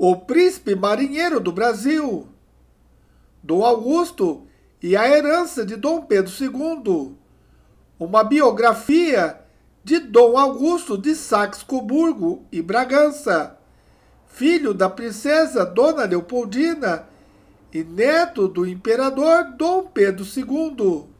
o príncipe marinheiro do Brasil, Dom Augusto e a herança de Dom Pedro II, uma biografia de Dom Augusto de Saxe-Coburgo e Bragança, filho da princesa Dona Leopoldina e neto do imperador Dom Pedro II.